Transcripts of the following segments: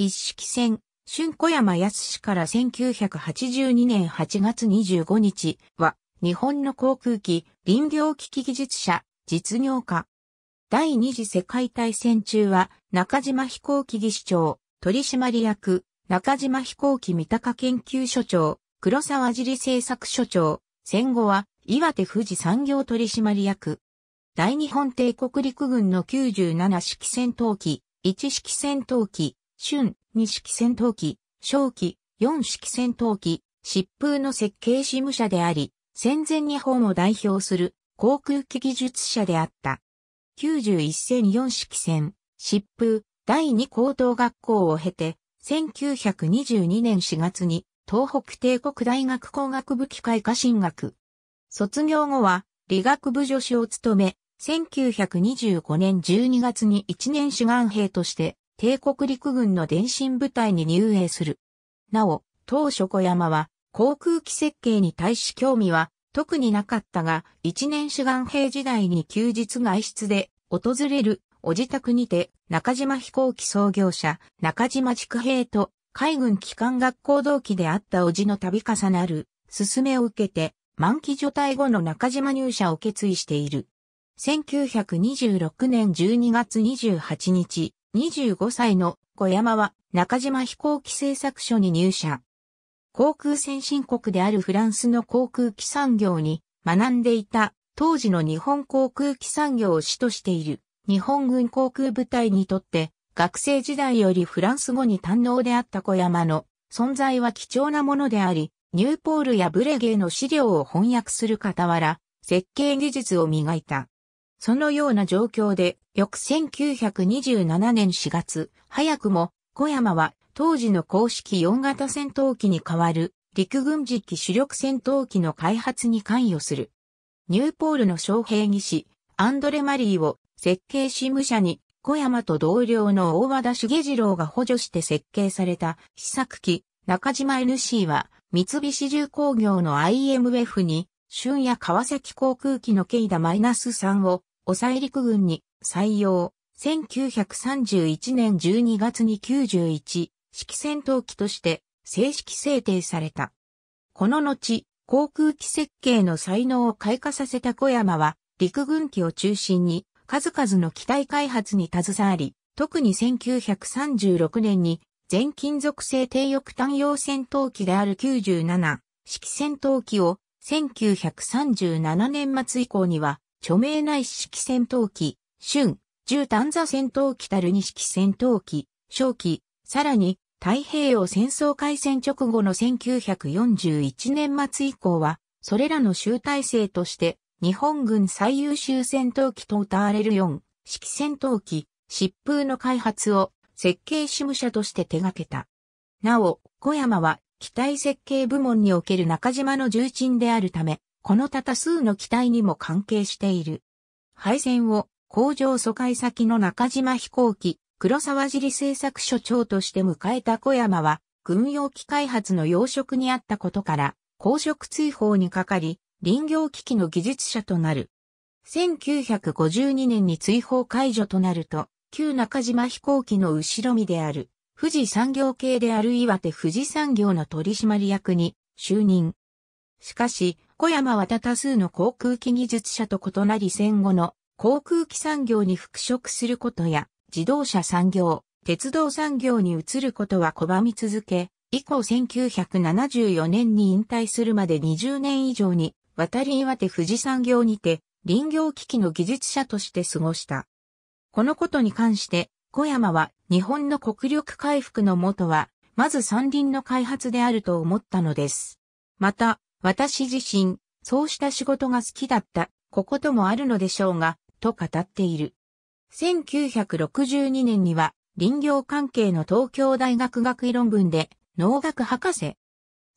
一式戦春小山康から1982年8月25日は、日本の航空機、林業機器技術者、実業家。第二次世界大戦中は、中島飛行機技師長、取締役、中島飛行機三鷹研究所長、黒沢尻製作所長、戦後は、岩手富士産業取締役。大日本帝国陸軍の97式戦闘機、1式戦闘機、春、二式戦闘機、正機、四式戦闘機、疾風の設計事務者であり、戦前日本を代表する航空機技術者であった。91戦4式戦、疾風、第2高等学校を経て、1922年4月に東北帝国大学工学部機械科進学。卒業後は理学部助手を務め、1925年12月に一年志願兵として帝国陸軍の電信部隊に入営する。なお、当初小山は航空機設計に対し興味は特になかったが、一年志願兵時代に休日外出で訪れるお自宅にて中島飛行機創業者中島畜兵と海軍機関学校同期であったおじの度重なる勧めを受けて満期除隊後の中島入社を決意している。1926年12月28日、25歳の小山は中島飛行機製作所に入社。航空先進国であるフランスの航空機産業に学んでいた当時の日本航空機産業を主としている日本軍航空部隊にとって学生時代よりフランス語に堪能であった小山の存在は貴重なものであり、ニューポールやブレゲーの資料を翻訳する傍ら、設計技術を磨いた。そのような状況で、翌1927年4月、早くも、小山は当時の公式4型戦闘機に代わる陸軍時期主力戦闘機の開発に関与する。ニューポールの将兵技師、アンドレ・マリーを設計事務者に小山と同僚の大和田茂次郎が補助して設計された試作機、中島 NC は三菱重工業の IMF に、春夜川崎航空機の K だ -3 を抑え陸軍に採用。1931年12月に91式戦闘機として正式制定された。この後、航空機設計の才能を開花させた小山は、陸軍機を中心に数々の機体開発に携わり、特に1936年に全金属製低翼単用戦闘機である97式戦闘機を1937年末以降には著名な一式戦闘機、春、絨短座戦闘機たる二式戦闘機、正機、さらに、太平洋戦争開戦直後の1941年末以降は、それらの集大成として、日本軍最優秀戦闘機と歌われる4、式戦闘機、疾風の開発を設計事務者として手掛けた。なお、小山は機体設計部門における中島の重鎮であるため、この他多数の機体にも関係している。配線を工場疎開先の中島飛行機、黒沢尻製作所長として迎えた小山は、軍用機開発の要職にあったことから、公職追放にかかり、林業機器の技術者となる。1952年に追放解除となると、旧中島飛行機の後ろ身である、富士産業系である岩手富士産業の取締役に就任。しかし、小山は多数の航空機技術者と異なり戦後の航空機産業に復職することや、自動車産業、鉄道産業に移ることは拒み続け、以降1974年に引退するまで20年以上に、渡り岩手富士産業にて、林業機器の技術者として過ごした。このことに関して、小山は日本の国力回復のもとは、まず山林の開発であると思ったのです。また、私自身、そうした仕事が好きだった、ここともあるのでしょうが、と語っている。1962年には、林業関係の東京大学学位論文で、農学博士。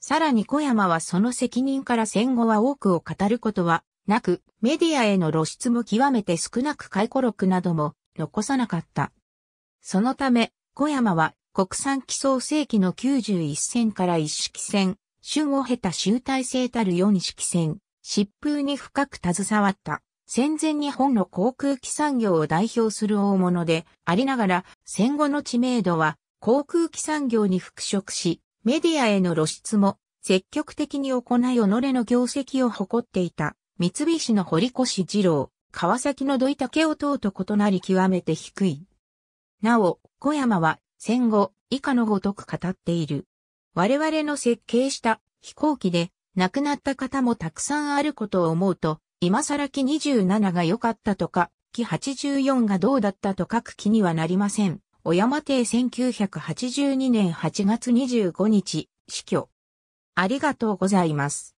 さらに小山はその責任から戦後は多くを語ることはなく、メディアへの露出も極めて少なく回顧録なども残さなかった。そのため、小山は国産基礎世紀の91戦から一式戦、春を経た集大成たる四式戦、疾風に深く携わった。戦前日本の航空機産業を代表する大物でありながら戦後の知名度は航空機産業に復職し、メディアへの露出も積極的に行い己の業績を誇っていた三菱の堀越二郎、川崎の土井武夫等と異なり極めて低い。なお、小山は戦後以下のごとく語っている。我々の設計した飛行機で亡くなった方もたくさんあることを思うと、今更木27が良かったとか、木84がどうだったと書く気にはなりません。小山亭1982年8月25日、死去。ありがとうございます。